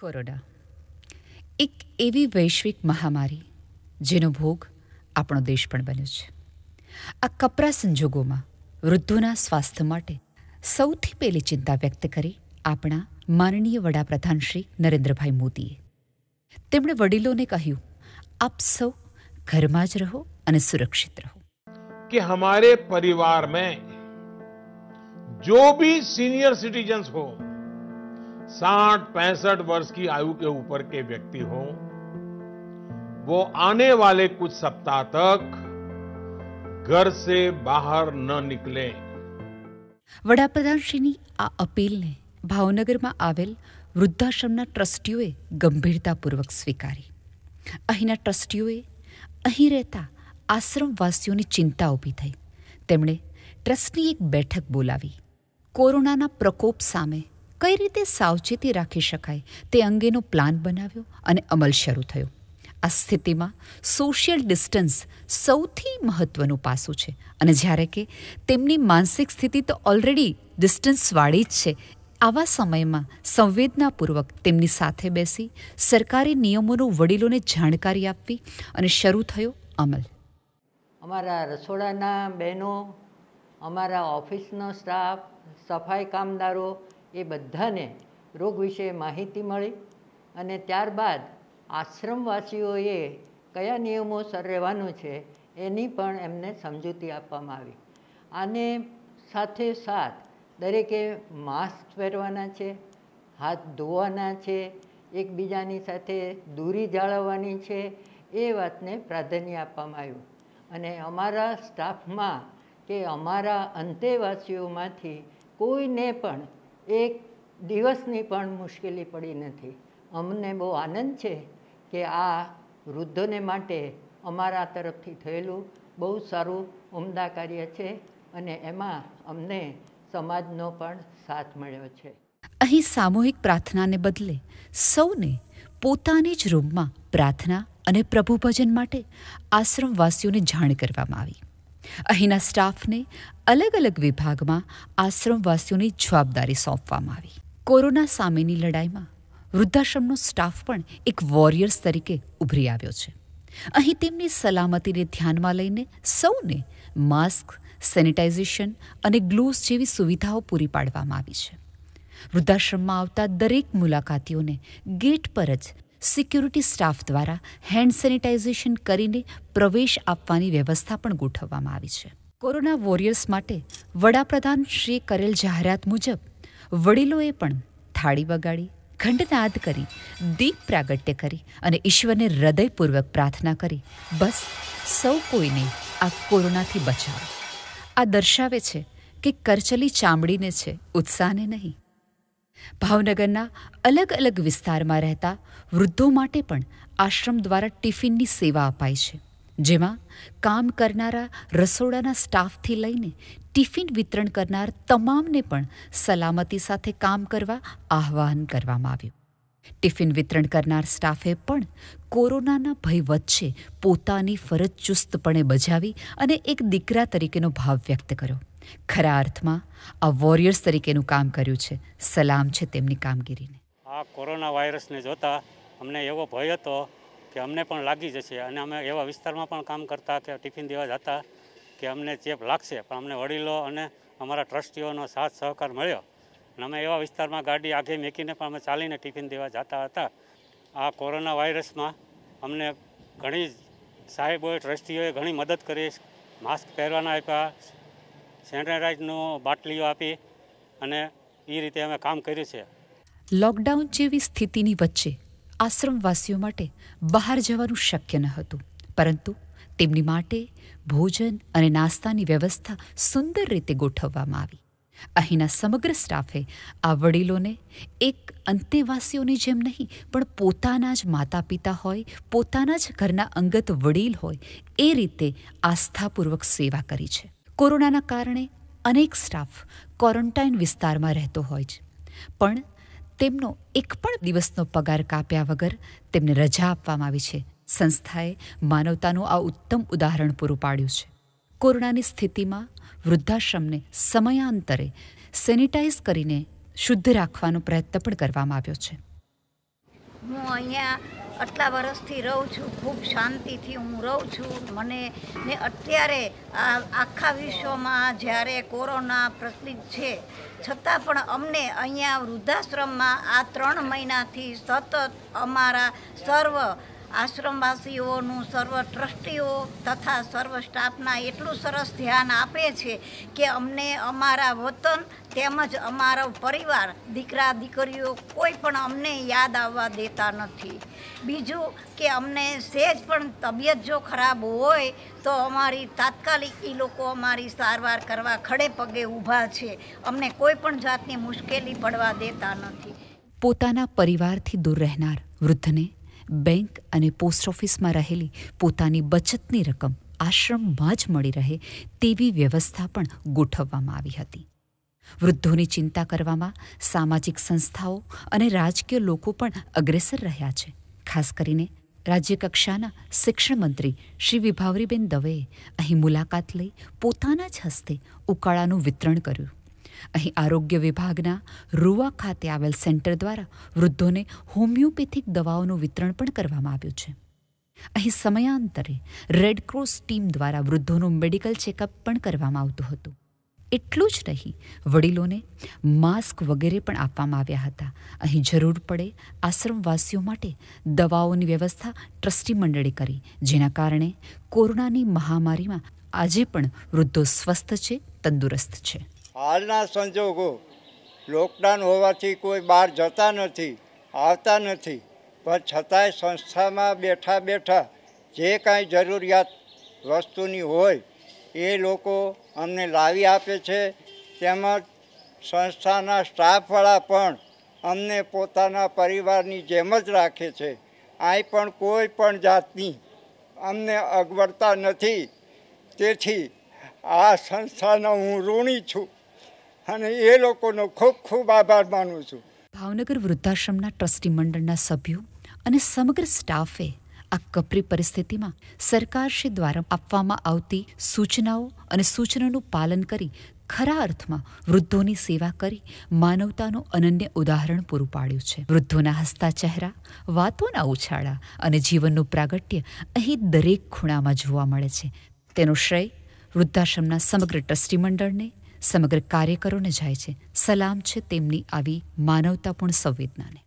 corona એક એવી વૈશ્વિક મહામારી જેનો ભોગ આપણો દેશ પણ બન્યો છે આ કપરા સંજોગોમાં વૃદ્ધોના સ્વાસ્થ્ય માટે સૌથી પહેલી ચિંતા વ્યક્ત કરી આપણા માનનીય વડાપ્રધાન શ્રી નરેન્દ્રભાઈ મોદીએ તેમણે વડીલોને કહ્યું આપ સૌ ઘરમાં જ રહો અને સુરક્ષિત રહો કે હમારે પરિવાર મેં જો ભી સિનિયર સિટીઝન્સ હો साठ पैंसठ वर्ष की आयु के ऊपर के व्यक्ति हो वो आने वाले कुछ सप्ताह तक घर से બહાર ન નીકળે વડાપ્રધાન શ્રીની આ અપીલને ભાવનગરમાં આવેલ વૃદ્ધાશ્રમના ટ્રસ્ટીઓએ ગંભીરતાપૂર્વક સ્વીકારી અહીંના ટ્રસ્ટીઓએ અહીં રહેતા આશ્રમવાસીઓની ચિંતા ઊભી થઈ તેમણે ટ્રસ્ટની એક બેઠક બોલાવી કોરોનાના પ્રકોપ સામે કઈ રીતે સાવચેતી રાખી શકાય તે અંગેનો પ્લાન બનાવ્યો અને અમલ શરૂ થયો આ સ્થિતિમાં સોશિયલ ડિસ્ટન્સ સૌથી મહત્ત્વનું પાસું છે અને જ્યારે કે તેમની માનસિક સ્થિતિ તો ઓલરેડી ડિસ્ટન્સવાળી જ છે આવા સમયમાં સંવેદનાપૂર્વક તેમની સાથે બેસી સરકારી નિયમોનું વડીલોને જાણકારી આપવી અને શરૂ થયો અમલ અમારા રસોડાના બહેનો અમારા ઓફિસનો સ્ટાફ સફાઈ કામદારો એ બધાને રોગ વિશે માહિતી મળી અને ત્યારબાદ આશ્રમવાસીઓએ કયા નિયમો સર રહેવાનું છે એની પણ એમને સમજૂતી આપવામાં આવી આને સાથે સાથ દરેકે માસ્ક પહેરવાના છે હાથ ધોવાના છે એકબીજાની સાથે દૂરી જાળવવાની છે એ વાતને પ્રાધાન્ય આપવામાં આવ્યું અને અમારા સ્ટાફમાં કે અમારા અંતેવાસીઓમાંથી કોઈને પણ એક દિવસની પણ મુશ્કેલી પડી નથી અમને બહુ આનંદ છે કે આ વૃદ્ધોને માટે અમારા તરફથી થયેલું બહુ સારું ઉમદા કાર્ય છે અને એમાં અમને સમાજનો પણ સાથ મળ્યો છે અહીં સામૂહિક પ્રાર્થનાને બદલે સૌને પોતાની જ રૂમમાં પ્રાર્થના અને પ્રભુભજન માટે આશ્રમવાસીઓને જાણ કરવામાં આવી અહીંના સ્ટાફને અલગ અલગ વિભાગમાં આશ્રમવાસીઓની જવાબદારી સોંપવામાં આવી કોરોના સામેની લડાઈમાં વૃદ્ધાશ્રમનો સ્ટાફ પણ એક વોરિયર્સ તરીકે ઉભરી આવ્યો છે અહીં તેમની સલામતીને ધ્યાનમાં લઈને સૌને માસ્ક સેનિટાઇઝેશન અને ગ્લોવ્સ જેવી સુવિધાઓ પૂરી પાડવામાં આવી છે વૃદ્ધાશ્રમમાં આવતા દરેક મુલાકાતીઓને ગેટ પર જ સિક્યુરિટી સ્ટાફ દ્વારા હેન્ડ સેનિટાઇઝેશન કરીને પ્રવેશ આપવાની વ્યવસ્થા પણ ગોઠવવામાં આવી છે કોરોના વોરિયર્સ માટે વડાપ્રધાન શ્રી કરેલ જાહેરાત મુજબ વડીલોએ પણ થાળી વગાડી ઘંટનાદ કરી દીપ પ્રાગટ્ય કરી અને ઈશ્વરને હૃદયપૂર્વક પ્રાર્થના કરી બસ સૌ કોઈને આ કોરોનાથી બચાવો આ દર્શાવે છે કે કરચલી ચામડીને છે ઉત્સાહને નહીં ભાવનગરના અલગ અલગ વિસ્તારમાં રહેતા વૃદ્ધો માટે પણ આશ્રમ દ્વારા ટિફિનની સેવા અપાય છે જેમાં કામ કરનારા રસોડાના સ્ટાફથી લઈને ટિફિન વિતરણ કરનાર તમામને પણ સલામતી સાથે કામ કરવા આહ્વાન કરવામાં આવ્યું ટિફિન વિતરણ કરનાર સ્ટાફે પણ કોરોનાના ભય વચ્ચે પોતાની ફરજ ચુસ્તપણે બજાવી અને એક દીકરા તરીકેનો ભાવ વ્યક્ત કર્યો ખરા અર્થમાં આ વોરિયર્સ તરીકેનું કામ કર્યું છે સલામ છે તેમની કામગીરીને આ કોરોના વાયરસને જોતા અમને એવો ભય હતો કે અમને પણ લાગી જશે અને અમે એવા વિસ્તારમાં પણ કામ કરતા કે ટિફિન દેવા જતા કે અમને ચેપ લાગશે પણ અમને વડીલો અને અમારા ટ્રસ્ટીઓનો સાથ સહકાર મળ્યો અને અમે એવા વિસ્તારમાં ગાડી આગે મેકીને પણ અમે ચાલીને ટિફિન દેવા જતા હતા આ કોરોના વાયરસમાં અમને ઘણી સાહેબોએ ટ્રસ્ટીઓએ ઘણી મદદ કરી માસ્ક પહેરવાના આપ્યા સેનિટાઇઝનો બાટલીઓ આપી અને એ રીતે અમે કામ કર્યું છે લોકડાઉન જેવી સ્થિતિની વચ્ચે આશ્રમવાસીઓ માટે બહાર જવાનું શક્ય ન હતું પરંતુ તેમની માટે ભોજન અને નાસ્તાની વ્યવસ્થા સુંદર રીતે ગોઠવવામાં આવી અહીંના સમગ્ર સ્ટાફે આ વડીલોને એક અંતેવાસીઓની જેમ નહીં પણ પોતાના જ માતા પિતા હોય પોતાના જ ઘરના અંગત વડીલ હોય એ રીતે આસ્થાપૂર્વક સેવા કરી છે કોરોનાના કારણે અનેક સ્ટાફ ક્વોરન્ટાઇન વિસ્તારમાં રહેતો હોય છે પણ તેમનો એક પણ દિવસનો પગાર કાપ્યા વગર તેમને રજા આપવામાં આવી છે સંસ્થાએ માનવતાનું આ ઉત્તમ ઉદાહરણ પૂરું પાડ્યું છે કોરોનાની સ્થિતિમાં વૃદ્ધાશ્રમને સમયાંતરે સેનિટાઈઝ કરીને શુદ્ધ રાખવાનો પ્રયત્ન પણ કરવામાં આવ્યો છે હું અહીંયા આટલા વર્ષથી રહું છું ખૂબ શાંતિથી હું રહું છું મને ને અત્યારે આ આખા વિશ્વમાં જ્યારે કોરોના પ્રચલિત છે છતાં પણ અમને અહીંયા વૃદ્ધાશ્રમમાં આ ત્રણ મહિનાથી સતત અમારા સર્વ આશ્રમવાસીઓનું સર્વ ટ્રસ્ટીઓ તથા સર્વ સ્ટાફના એટલું સરસ ધ્યાન આપે છે કે અમને અમારા વતન તેમજ અમારો પરિવાર દીકરા દીકરીઓ કોઈ પણ અમને યાદ આવવા દેતા નથી બીજું કે અમને સહેજ પણ તબિયત જો ખરાબ હોય તો અમારી તાત્કાલિક એ લોકો અમારી સારવાર કરવા ખડે પગે ઊભા છે અમને કોઈ પણ જાતની મુશ્કેલી પડવા દેતા નથી પોતાના પરિવારથી દૂર રહેનાર વૃદ્ધને બેંક અને પોસ્ટ ઓફિસમાં રહેલી પોતાની બચતની રકમ આશ્રમમાં જ મળી રહે તેવી વ્યવસ્થા પણ ગોઠવવામાં આવી હતી વૃદ્ધોની ચિંતા કરવામાં સામાજિક સંસ્થાઓ અને રાજકીય લોકો પણ અગ્રેસર રહ્યા છે ખાસ કરીને રાજ્યકક્ષાના શિક્ષણમંત્રી શ્રી વિભાવરીબેન દવેએ અહીં મુલાકાત લઈ પોતાના જ હસ્તે ઉકાળાનું વિતરણ કર્યું અહીં આરોગ્ય વિભાગના રૂવા ખાતે આવેલ સેન્ટર દ્વારા વૃદ્ધોને હોમિયોપેથિક દવાઓનું વિતરણ પણ કરવામાં આવ્યું છે અહીં સમયાંતરે રેડક્રોસ ટીમ દ્વારા વૃદ્ધોનું મેડિકલ ચેકઅપ પણ કરવામાં આવતું હતું એટલું જ નહીં વડીલોને માસ્ક વગેરે પણ આપવામાં આવ્યા હતા અહીં જરૂર પડે આશ્રમવાસીઓ માટે દવાઓની વ્યવસ્થા ટ્રસ્ટી મંડળે કરી જેના કારણે કોરોનાની મહામારીમાં આજે પણ વૃદ્ધો સ્વસ્થ છે તંદુરસ્ત છે હાલના સંજોગો લોકડાઉન હોવાથી કોઈ બહાર જતા નથી આવતા નથી પણ છતાંય સંસ્થામાં બેઠા બેઠા જે કાંઈ જરૂરિયાત વસ્તુની હોય એ લોકો અમને લાવી આપે છે તેમજ સંસ્થાના સ્ટાફવાળા પણ અમને પોતાના પરિવારની જેમ જ રાખે છે અહીં પણ કોઈ પણ જાતની અમને અગવડતા નથી તેથી આ સંસ્થાનો હું ઋણી છું અને એ લોકોનો ખૂબ ખૂબ આભાર માનું છું ભાવનગર વૃદ્ધાશ્રમના ટ્રસ્ટી મંડળના સભ્યો અને સમગ્ર સ્ટાફે આ કપરી પરિસ્થિતિમાં સરકારશ્રી દ્વારા આપવામાં આવતી સૂચનાઓ અને સૂચનાનું પાલન કરી ખરા અર્થમાં વૃદ્ધોની સેવા કરી માનવતાનું અનન્ય ઉદાહરણ પૂરું પાડ્યું છે વૃદ્ધોના હસતા ચહેરા વાતોના ઉછાળા અને જીવનનું પ્રાગટ્ય અહીં દરેક ખૂણામાં જોવા મળે છે તેનો શ્રેય વૃદ્ધાશ્રમના સમગ્ર ટ્રસ્ટી મંડળને સમગ્ર કાર્યકરોને જાય છે સલામ છે તેમની આવી માનવતાપૂર્ણ સંવેદનાને